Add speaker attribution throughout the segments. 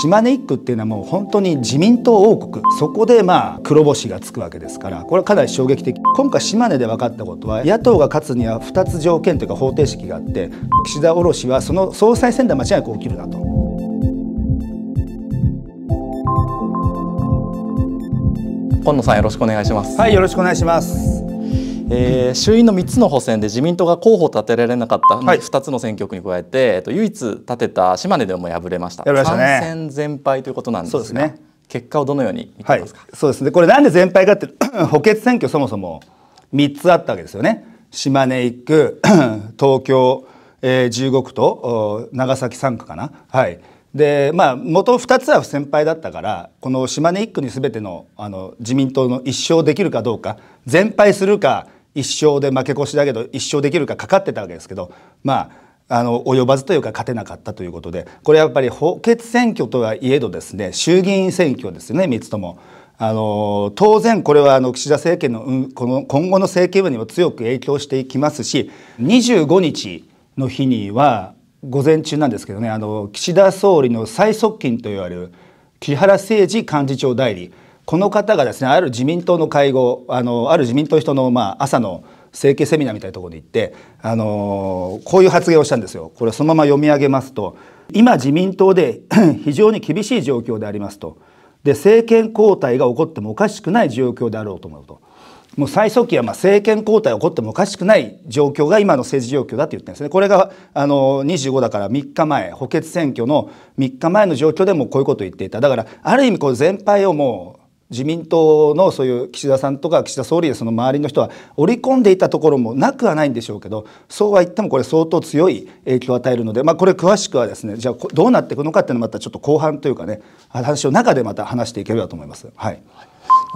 Speaker 1: 島根一区っていうのはもう本当に自民党王国そこでまあ黒星がつくわけですからこれはかなり衝撃的今回島根で分かったことは野党が勝つには2つ条件というか方程式があって岸田卸はその総裁選で間違いなく起きるなと。
Speaker 2: 今野さんよろしくお願いしますはいよろしくお願いしますえー、衆院の3つの補選で自民党が候補を立てられなかった、2つの選挙区に加えて、えっと、唯一立てた島根でも敗れました敗れました、ね、戦
Speaker 1: 全敗ということなんですがです、ね、結果をどのように見てますか、はい、そうですねこれなんで全敗かって 補欠選挙そもそも3つあったわけですよね島根1区 東京、えー、15と長崎3区かなはいでまあ元2つは先輩だったからこの島根1区に全てのあの自民党の一勝できるかどうか全敗するか一勝で負け越しだけど一勝できるかかかってたわけですけどまああの及ばずというか勝てなかったということでこれやっぱり補欠選挙とはいえどですね衆議院選挙ですね3つとも。あの当然これはあの岸田政権のこの今後の政権部にも強く影響していきますし25日の日には午前中なんですけどねあの岸田総理の最側近といわれる木原誠二幹事長代理この方がですねある自民党の会合あのある自民党人の、まあ、朝の政経セミナーみたいなところに行って、あのこういう発言をしたんですよこれそのまま読み上げますと今自民党で 非常に厳しい状況でありますとで政権交代が起こってもおかしくない状況であろうと思うと。もう最早期はまあ政権交代が起こってもおかしくない状況が今の政治状況だと言ってるんですね。これがあの25だから3日前補欠選挙の3日前の状況でもこういうことを言っていただからある意味こう全敗をもう自民党のそういう岸田さんとか岸田総理その周りの人は織り込んでいたところもなくはないんでしょうけどそうは言ってもこれ相当強い影響を与えるので、まあ、これ詳しくはですねじゃあどうなっていくのかっていうのはまたちょっと後半というかね話を中でまた話していければと思います。はい、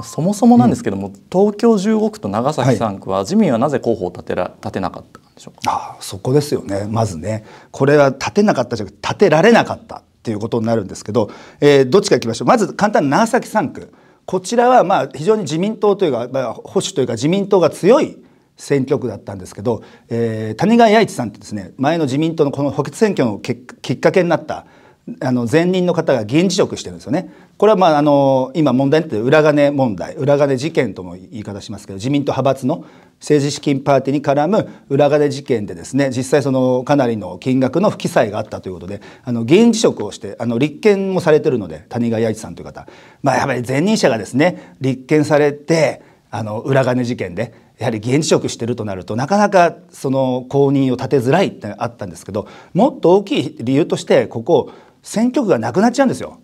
Speaker 1: そもそもなんですけども、うん、東京15区と長崎3
Speaker 2: 区は、はい、自民はなぜ候補を立てら立てなかったん
Speaker 1: でしょうかあそこですよねまずねこれは立てなかったじゃなくて立てられなかったっていうことになるんですけど、えー、どっちからいきましょうまず簡単に長崎3区こちらはまあ非常に自民党というか、まあ、保守というか自民党が強い選挙区だったんですけど、えー、谷川弥一さんってですね前の自民党のこの補欠選挙のきっかけになったあの前任の方が議員辞職してるんですよね。これはまああの今問題になって裏金問題裏金事件とも言い方しますけど自民党派閥の政治資金パーティーに絡む裏金事件でですね実際そのかなりの金額の不記載があったということであの議員辞職をしてあの立憲もされてるので谷川弥一さんという方まあやっぱり前任者がですね立憲されてあの裏金事件でやはり議員辞職してるとなるとなかなかその公認を立てづらいってあったんですけどもっと大きい理由としてここ選挙区がなくなっちゃうんですよ。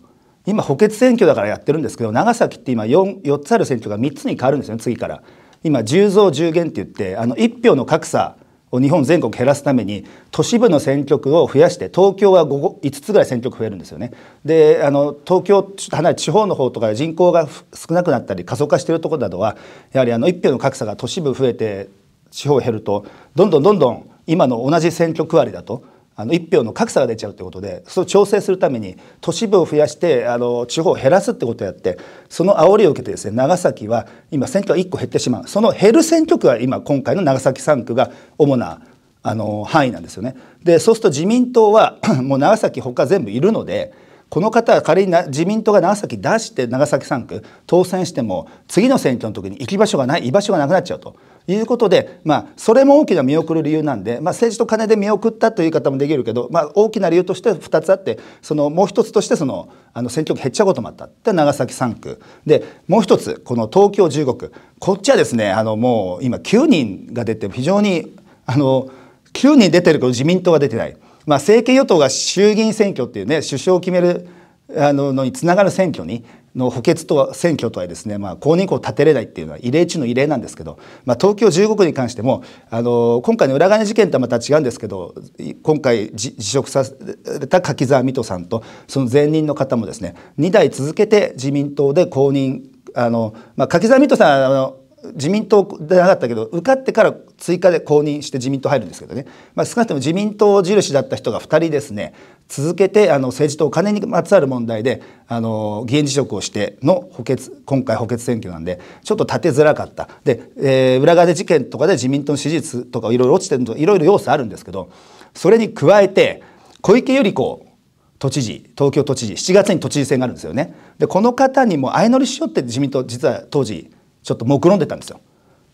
Speaker 1: 今補欠選挙だからやってるんですけど長崎って今 4, 4つある選挙が3つに変わるんですよね次から。今10増10減って言ってあの1票の格差を日本全国減らすために都市部の選挙区を増やして東京は 5, 5つぐらい選挙区増えるんですよね。であの東京離れ地方の方とか人口が少なくなったり過疎化してるところなどはやはりあの1票の格差が都市部増えて地方減るとどんどんどんどん今の同じ選挙区割りだとあの1票の格差が出ちゃうということでそれを調整するために都市部を増やしてあの地方を減らすってことをやってその煽りを受けてですね長崎は今選挙が1個減ってしまうその減る選挙区が今今回の長崎3区が主なあの範囲なんですよね。でそうすると自民党は もう長崎他全部いるので。この方は仮に自民党が長崎出して長崎3区当選しても次の選挙の時に行き場所がない居場所がなくなっちゃうということで、まあ、それも大きな見送る理由なんで、まあ、政治と金で見送ったという言い方もできるけど、まあ、大きな理由として2つあってそのもう1つとしてそのあの選挙区減っちゃうこともあったで長崎3区でもう1つこの東京15区こっちはですねあのもう今9人が出て非常にあの9人出てるけど自民党が出てない。まあ、政権与党が衆議院選挙っていうね首相を決めるあののにつながる選挙にの補欠とは選挙とはですね、まあ、公認校を立てれないっていうのは異例中の異例なんですけど、まあ、東京15区に関してもあの今回の裏金事件とはまた違うんですけど今回辞職された柿沢水戸さんとその前任の方もですね2代続けて自民党で公認あの、まあ、柿沢水戸さんあの自民党でなかったけど受かってから追加で公認して自民党入るんですけどね、まあ、少なくとも自民党印だった人が2人ですね続けてあの政治とお金にまつわる問題であの議員辞職をしての補欠今回補欠選挙なんでちょっと立てづらかったで、えー、裏側で事件とかで自民党の支持率とかいろいろ落ちてるといろいろ要素あるんですけどそれに加えて小池百合子都知事東京都知事7月に都知事選があるんですよね。でこの方にも相乗りしようって自民党実は当時ちょっと目論んでたんですよ。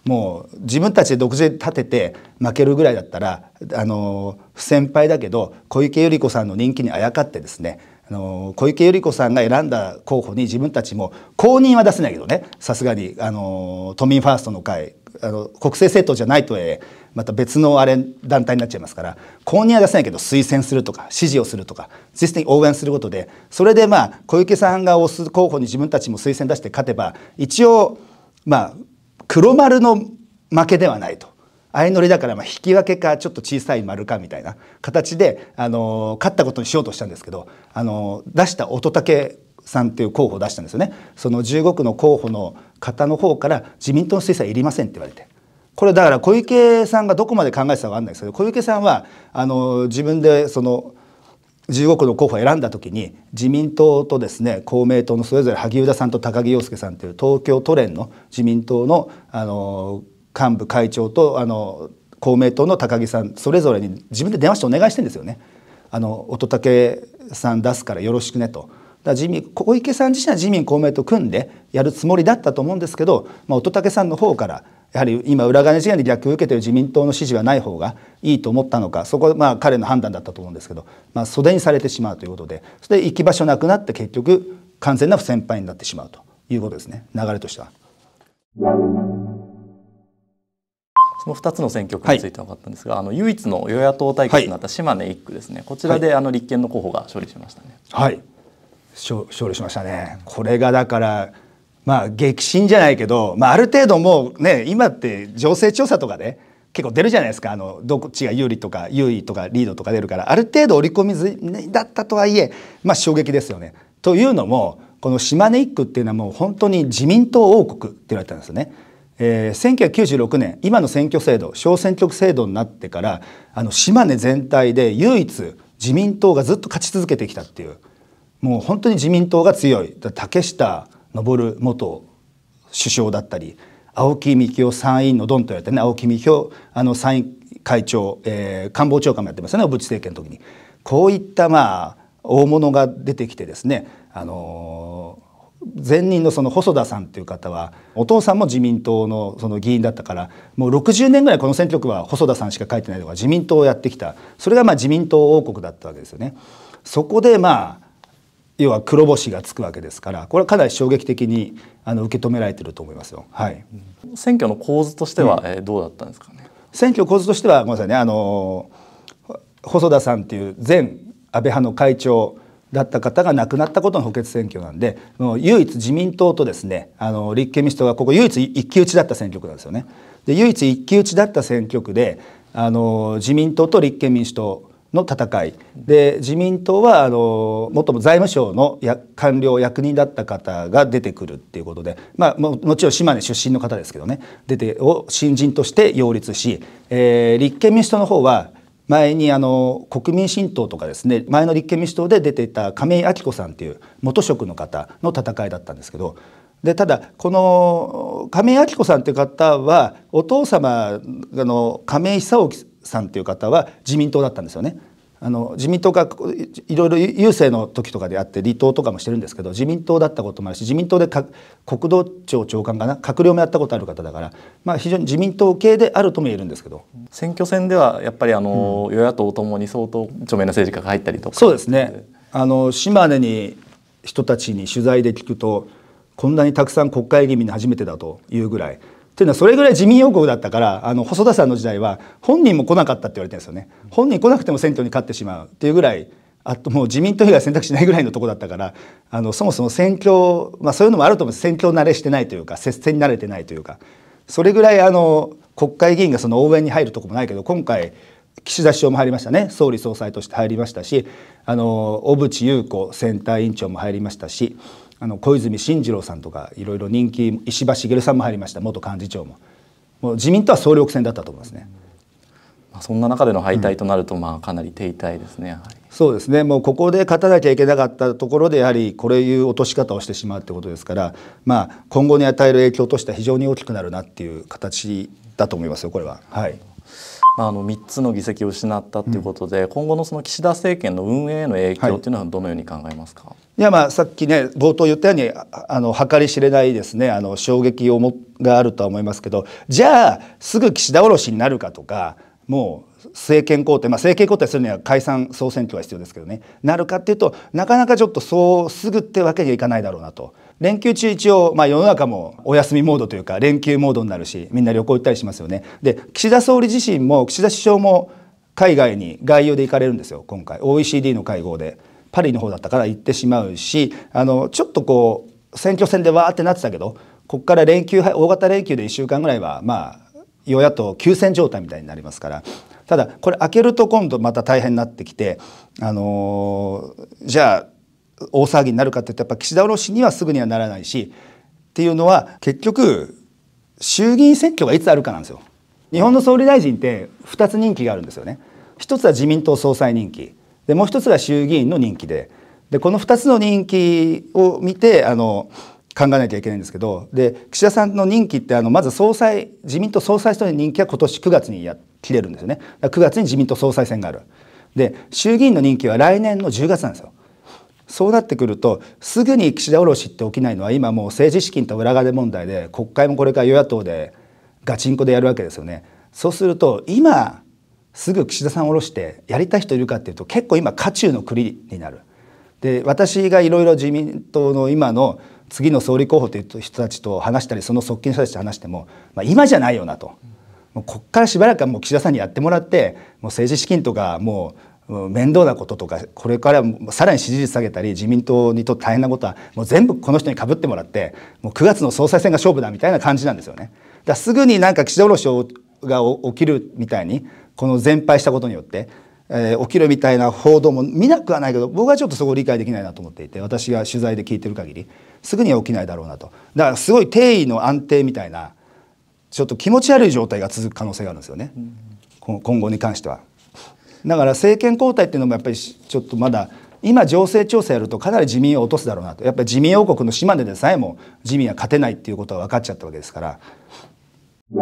Speaker 1: もう自分たちで独自で立てて負けるぐらいだったらあの不先輩だけど小池百合子さんの人気にあやかってですねあの小池百合子さんが選んだ候補に自分たちも公認は出せないけどねさすがにあの都民ファーストの会あの国政政党じゃないとえまた別のあれ団体になっちゃいますから公認は出せないけど推薦するとか支持をするとか実質に応援することでそれでまあ小池さんが推す候補に自分たちも推薦出して勝てば一応まあ黒丸の負けではないと相乗りだからまあ引き分けかちょっと小さい丸かみたいな形で、あの勝ったことにしようとしたんですけど、あの出した乙武さんっていう候補を出したんですよねその15区の候補の方の方から自民党の推薦いりませんって言われてこれだから小池さんがどこまで考えてたか分かんないですけど小池さんはあの自分でその15区の候補を選んだ時に自民党とですね公明党のそれぞれ萩生田さんと高木陽介さんという東京都連の自民党のあの幹部会長とあの公明党の高木さんそれぞれに自分で電話してお願いしてんですよね。あの乙武さん出すからよろしくねと。だ自民小池さん自身は自民公明党組んでやるつもりだったと思うんですけど、まあ、乙武さんの方からやはり今裏金事案で逆を受けている自民党の支持はない方がいいと思ったのかそこはまあ彼の判断だったと思うんですけど、まあ、袖にされてしまうということでそれで行き場所なくなって結局完全な不先輩になってしまうということですね流れとしては。
Speaker 2: その2つの選挙区について分かったんですが、はい、あの唯一の与野党対決
Speaker 1: になった島根1区ですね、はい、こちらであの立憲の候補が勝利しましたね。はい、勝利しましたね。これがだからまあ、激震じゃないけど、まあ、ある程度もうね今って情勢調査とかで、ね、結構出るじゃないですかあのどっちが有利とか優位とかリードとか出るからある程度織り込み済みだったとはいえ、まあ、衝撃ですよね。というのもこの島根一区っていうのはもう本当に自民党王国って言われたんですよね。えー、1996年今の選挙制度小選挙区制度になってからあの島根全体で唯一自民党がずっと勝ち続けてきたっていうもう本当に自民党が強い竹下昇元首相だったり青木幹雄参院のドンと言われてね青木幹雄あの参院会長、えー、官房長官もやってますね小渕政権の時にこういったまあ大物が出てきてですね、あのー、前任のその細田さんという方はお父さんも自民党のその議員だったからもう60年ぐらいこの選挙区は細田さんしか書いてないとか自民党をやってきたそれがまあ自民党王国だったわけですよね。そこでまあ要は黒星がつくわけですからこれはかなり衝撃的にあの受け止められてると思いますよ。はい、選挙の構図としては、うん、えー、どうだったんですかね選挙構図としてはごめんなさいねあの細田さんっていう前安倍派の会長だった方が亡くなったことの補欠選挙なんでもう唯一自民党とですねあの立憲民主党がここ唯一一騎打ちだった選挙区なんですよね。で唯一一騎打ちだった選挙区であの自民党と立憲民主党の戦いで自民党はあの元財務省の官僚役人だった方が出てくるっていうことで、まあ、ももちろん島根出身の方ですけどね出てを新人として擁立し、えー、立憲民主党の方は前にあの国民新党とかですね前の立憲民主党で出ていた亀井明子さんっていう元職の方の戦いだったんですけどでただこの亀井明子さんという方はお父様の亀井久興さんという方は自民党だったんですよね。あの自民党がいろいろ郵政の時とかであって離党とかもしてるんですけど自民党だったこともあるし自民党で国土庁長官かな閣僚もやったことある方だから、まあ、非常に自民党系であるとも言えるんですけど選挙戦ではやっぱりあの、うん、与野党ともに相当著名な政
Speaker 2: 治家が入ったりとか
Speaker 1: そうですねあの島根に人たちに取材で聞くとこんなにたくさん国会議員に初めてだというぐらいというのはそれぐらい自民要項だったからあの細田さんの時代は本人も来なかったって言われてるんですよね本人来なくても選挙に勝ってしまうっていうぐらいあともう自民党以外選択しないぐらいのとこだったからあのそもそも選挙、まあ、そういうのもあると思うんです選挙慣れしてないというか接戦に慣れてないというかそれぐらいあの国会議員がその応援に入るとこもないけど今回岸田首相も入りましたね総理総裁として入りましたしあの小渕優子選対委員長も入りましたしあの小泉進次郎さんとかいろいろ人気石破茂さんも入りました元幹事長ももう自民党は総力戦だったと思いますね。まあ、そんな中での敗退となる
Speaker 2: と、まあかなり停滞ですね、うん、
Speaker 1: そうですねもうここで勝たなきゃいけなかったところでやはりこれいう落とし方をしてしまうってことですから、まあ、今後に与える影響としては非常に大きくなるなっていう形だと思いますよこれは。はいまあ、あの3つの議席を失ったと
Speaker 2: いうことで、うん、今後のその岸田政権の運営への影響というのはどのように考えますか、は
Speaker 1: い、いやまあさっきね冒頭言ったようにあの計り知れないですねあの衝撃をもがあるとは思いますけどじゃあすぐ岸田降ろしになるかとかもう政権交代、まあ、政権交代するには解散総選挙は必要ですけどねなるかっていうとなかなかちょっとそうすぐってわけにはいかないだろうなと。連休中一応、まあ、世の中もお休みモードというか連休モードになるしみんな旅行行ったりしますよね。で岸田総理自身も岸田首相も海外に外遊で行かれるんですよ今回 OECD の会合でパリの方だったから行ってしまうしあのちょっとこう選挙戦でわーってなってたけどここから連休大型連休で1週間ぐらいはまあ与野党休戦状態みたいになりますからただこれ開けると今度また大変になってきてあのー、じゃあ大騒ぎになるかってやっぱ岸田卸しにはすぐにはならないしっていうのは結局衆議院選挙がいつあるかなんですよ日本の総理大臣って2つ任期があるんですよね一つは自民党総裁任期でもう一つが衆議院の任期ででこの2つの任期を見てあの考えなきゃいけないんですけどで岸田さんの任期ってあのまず総裁自民党総裁選の任期は今年9月にや切れるんですよね9月に自民党総裁選があるで衆議院の任期は来年の10月なんですよそうなってくるとすぐに岸田ろしって起きないのは今もう政治資金と裏金問題で国会もこれから与野党でガチンコでやるわけですよね。そうすると今すぐ岸田さん降ろしてやりたい人いるかっていうと結構今渦中の国になる。で私がいろいろ自民党の今の次の総理候補という人たちと話したりその側近の人たちと話しても、まあ、今じゃないよなと。もうここからしばらくはもう岸田さんにやってもらってもう政治資金とかもう面倒なこととかこれからさらに支持率下げたり自民党にとって大変なことはもう全部この人にかぶってもらってもう9月の総裁選が勝負だみたいな感じなんですよね。だすぐになんか岸田卸が起きるみたいにこの全敗したことによって、えー、起きるみたいな報道も見なくはないけど僕はちょっとそこを理解できないなと思っていて私が取材で聞いてる限りすぐには起きないだろうなとだからすごい定位の安定みたいなちょっと気持ち悪い状態が続く可能性があるんですよね、今後に関しては。だから政権交代っていうのもやっぱりちょっとまだ今情勢調査やるとかなり自民を落とすだろうなとやっぱり自民王国の島根でさえも自民は勝てないっていうことは分かっちゃったわけですから。一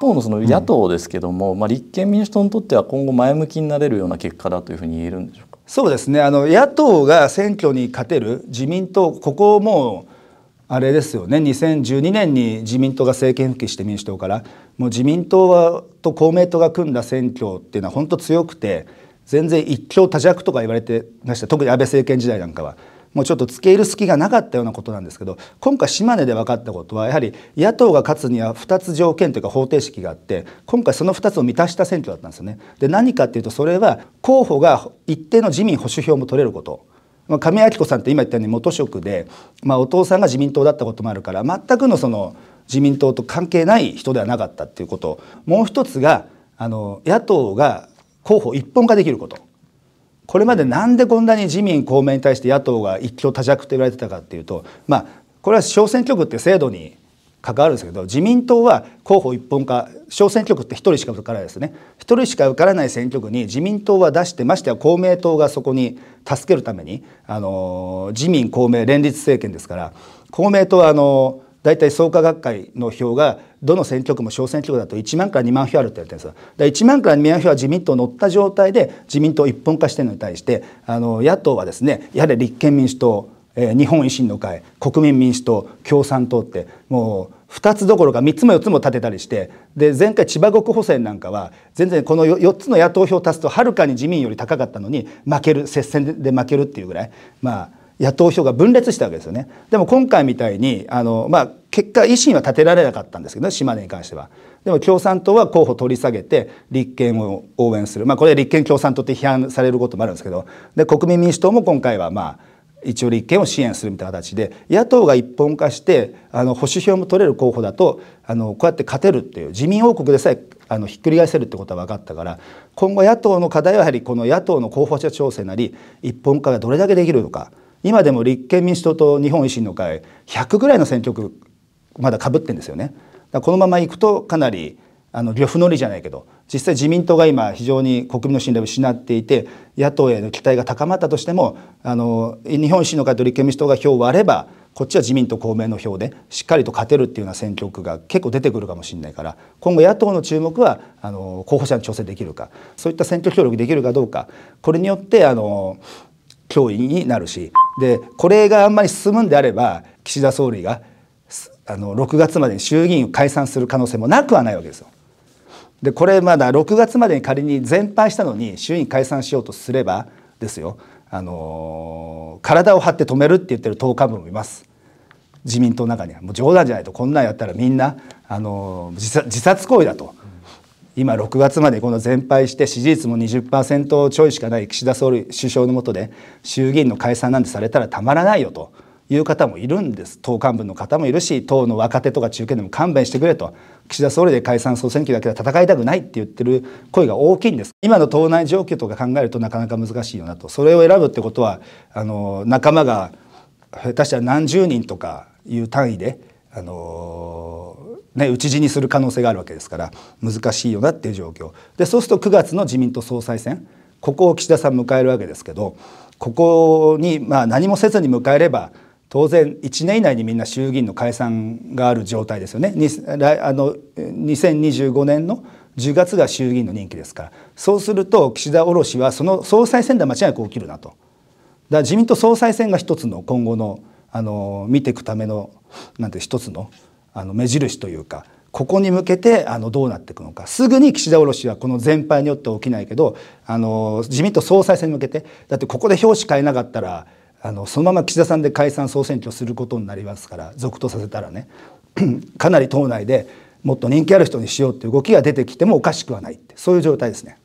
Speaker 1: 方のその
Speaker 2: 野党ですけども、うん、まあ、立
Speaker 1: 憲民主党にとっては今後前向きになれるような結果だというふうに言えるんでしょうかそうですねあの野党が選挙に勝てる自民党ここをもうあれですよね2012年に自民党が政権復帰して民主党からもう自民党はと公明党が組んだ選挙っていうのは本当強くて全然一強多弱とか言われてました特に安倍政権時代なんかは。もうちょっとつけ入る隙がなかったようなことなんですけど今回島根で分かったことはやはり野党が勝つには2つ条件というか方程式があって今回その2つを満たした選挙だったんですよね。で何かっていうとそれは候補が一定の自民保守票も取れること。まあ、亀井明子さんって今言ったように元職で、まあ、お父さんが自民党だったこともあるから全くのその自民党と関係ない人ではなかったっていうこともう一つがあの野党が候補一本化できることこれまでなんでこんなに自民公明に対して野党が一強多弱と言われてたかっていうとまあこれは小選挙区って制度に関わるんですけど自民党は候補一本化小選挙区って1人しか受からないですね1人しか受からない選挙区に自民党は出してましては公明党がそこに助けるために、あの自民公明連立政権ですから公明党はあの大体創価学会の票がどの選挙区も小選挙区だと1万から2万票あるって言われてるんですよ。1万から2万票は自民党乗った状態で自民党一本化してるのに対してあの野党はですねやはり立憲民主党え日本維新の会国民民主党共産党ってもう2つどころか3つも4つも立てたりしてで前回千葉国補選なんかは全然この4つの野党票を足すとはるかに自民より高かったのに負ける接戦で負けるっていうぐらいまあ野党票が分裂したわけですよね。でも今回みたいにあの、まあ、結果維新は立てられなかったんですけど、ね、島根に関しては。でも共産党は候補取り下げて立憲を応援する、まあ、これ立憲共産党って批判されることもあるんですけどで国民民主党も今回はまあ一応立憲を支援するみたいな形で野党が一本化してあの保守票も取れる候補だとあのこうやって勝てるっていう自民王国でさえあのひっくり返せるってことは分かったから今後野党の課題はやはりこの野党の候補者調整なり一本化がどれだけできるのか今でも立憲民主党と日本維新の会100ぐらいの選挙区まだかぶってんですよね。このままいくとかなりあの漁夫のりじゃないけど実際自民党が今非常に国民の信頼を失っていて野党への期待が高まったとしてもあの日本維新の会と立憲民主党が票を割ればこっちは自民と公明の票でしっかりと勝てるっていうような選挙区が結構出てくるかもしれないから今後野党の注目はあの候補者に調整できるかそういった選挙協力できるかどうかこれによってあの脅威になるしでこれがあんまり進むんであれば岸田総理があの6月までに衆議院を解散する可能性もなくはないわけですよ。でこれまだ6月までに仮に全廃したのに衆院解散しようとすればですよ、あの体を張って止めるって言ってる党幹部もいます自民党の中にはもう冗談じゃないとこんなんやったらみんな、あの自殺行為だと。今6月までこの全廃して支持率も20%ちょいしかない岸田総理首相のもとで衆議院の解散なんてされたらたまらないよという方もいるんです党幹部の方もいるし党の若手とか中堅でも勘弁してくれと岸田総理で解散総選挙だけでは戦いたくないって言ってる声が大きいんです今の党内状況とか考えるとなかなか難しいよなとそれを選ぶってことはあの仲間が下手したら何十人とかいう単位であのね、討ち死にする可能性があるわけですから難しいよなっていう状況でそうすると9月の自民党総裁選ここを岸田さん迎えるわけですけどここにまあ何もせずに迎えれば当然1年以内にみんな衆議院の解散がある状態ですよねあの2025年の10月が衆議院の任期ですからそうすると岸田卸はその総裁選では間違いなく起きるなとだから自民党総裁選が一つの今後のあの見ていくためのなんて一つのあの目印というかここに向けてあのどうなっていくのかすぐに岸田卸はこの全敗によって起きないけどあの自民党総裁選に向けてだってここで表紙変えなかったらあのそのまま岸田さんで解散総選挙することになりますから続投させたらね かなり党内でもっと人気ある人にしようっていう動きが出てきてもおかしくはないってそういう状態ですね。